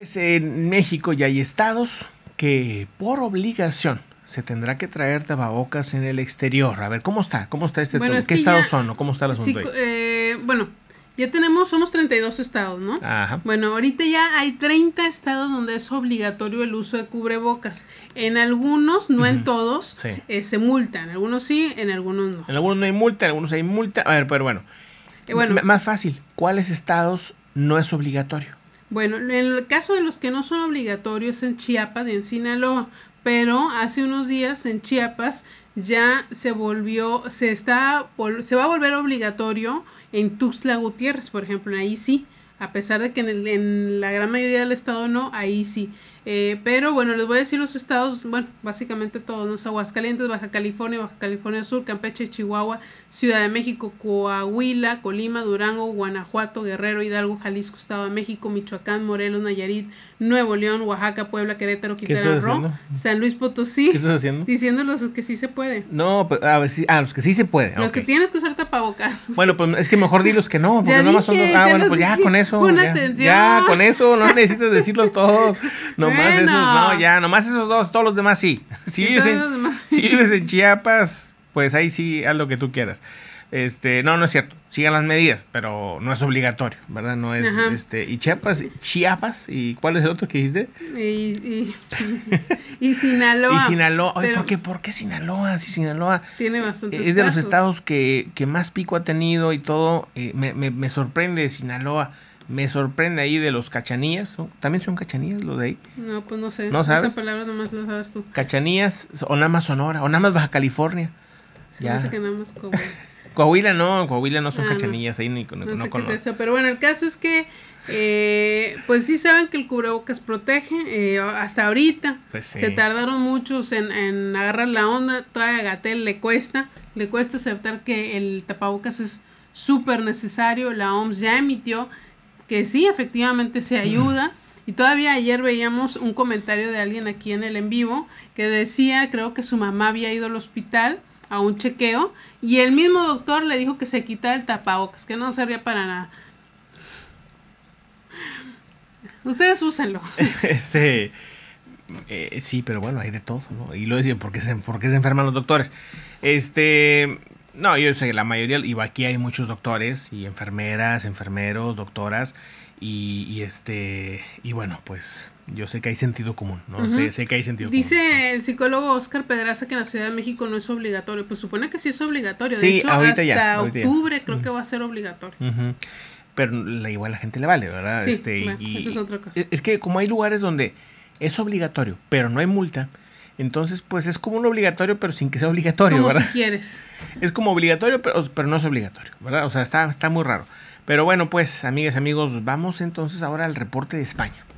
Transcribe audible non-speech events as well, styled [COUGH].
En México ya hay estados que por obligación se tendrá que traer tababocas en el exterior. A ver, ¿cómo está? ¿Cómo está este bueno, ¿Qué estados son cómo está el asunto eh, bueno, ya tenemos, somos 32 estados, ¿no? Ajá. Bueno, ahorita ya hay 30 estados donde es obligatorio el uso de cubrebocas. En algunos, no en todos, eh, se multan. En algunos sí, en algunos no. En algunos no hay multa, en algunos hay multa. A ver, pero bueno. Eh, más fácil, ¿cuáles estados no es obligatorio? Bueno, en el caso de los que no son obligatorios en Chiapas y en Sinaloa, pero hace unos días en Chiapas ya se volvió, se está, se va a volver obligatorio en Tuxtla Gutiérrez, por ejemplo, ahí sí, a pesar de que en, en la gran mayoría del estado no, ahí sí. Eh, pero bueno, les voy a decir los estados, bueno, básicamente todos, los Aguascalientes, Baja California, Baja California Sur, Campeche, Chihuahua, Ciudad de México, Coahuila, Colima, Durango, Guanajuato, Guerrero, Hidalgo, Jalisco, Estado de México, Michoacán, Morelos, Nayarit, Nuevo León, Oaxaca, Puebla, Querétaro, Quintana Roo, San Luis Potosí. ¿Qué Diciéndolos que sí se puede. No, pero, a ah, ver, ah, los que sí se puede. Los que tienes que usar tapabocas. Bueno, pues es que mejor di los que no, porque con eso. con eso, no necesitas decirlos todos. [LAUGHS] No no, ya, nomás esos dos, todos los demás sí. [LAUGHS] Si, vives en, Chiapas, pues ahí sí haz lo que tú quieras. Este, no, no es cierto. Sigan las medidas, pero no es obligatorio, ¿verdad? No es este y Chiapas, Chiapas y ¿cuál es el otro que dijiste? Y, y, Sinaloa. [LAUGHS] y Sinaloa. [LAUGHS] ¿por qué Sinaloa? Sinaloa. Tiene Es de los estados que, más pico ha tenido y todo. Eh, me, me sorprende Sinaloa. Me sorprende ahí de los cachanillas. ¿También son cachanillas los de ahí? No, pues no sé. ¿No sabes? Esa palabra nomás la sabes tú. ¿Cachanillas o nada más Sonora o nada más Baja California. No sé que nada más [LAUGHS] Coahuila. no, Coahuila no son ah, cachanillas ahí ni con, no, sé eso, pero bueno, el caso es que eh, pues sí saben que el cubrebocas protege, eh, hasta ahorita pues se tardaron muchos en, agarrar la onda, todavía a Gatel le cuesta, le cuesta aceptar que el tapabocas es súper necesario, la OMS ya emitió que sí, efectivamente se ayuda. Y todavía ayer veíamos un comentario de alguien aquí en el en vivo que decía, creo que su mamá había ido al hospital a un chequeo y el mismo doctor le dijo que se quitara el tapabocas, que no servía para nada. Ustedes úsenlo. [LAUGHS] Este, eh, sí, pero bueno, hay de todo, ¿no? Y lo decían, porque se, se enferman los doctores? Este, no, yo sé que la mayoría, y aquí hay muchos doctores y enfermeras, enfermeros, doctoras, y, este, y bueno, pues yo sé que hay sentido común, ¿no? sé, sé, que hay sentido Dice común. Dice el psicólogo Oscar Pedraza que en la Ciudad de México no es obligatorio, pues supone que sí es obligatorio, de hecho hasta octubre creo que va a ser obligatorio. Pero la, igual la gente le vale, ¿verdad? Sí, este, es otra cosa. Es que como hay lugares donde es obligatorio, pero no hay multa, entonces, pues es como un obligatorio, pero sin que sea obligatorio, como ¿verdad? si quieres. Es como obligatorio, pero, pero no es obligatorio, ¿verdad? O sea, está, muy raro. Pero bueno, pues, amigas, amigos, vamos entonces ahora al reporte de España.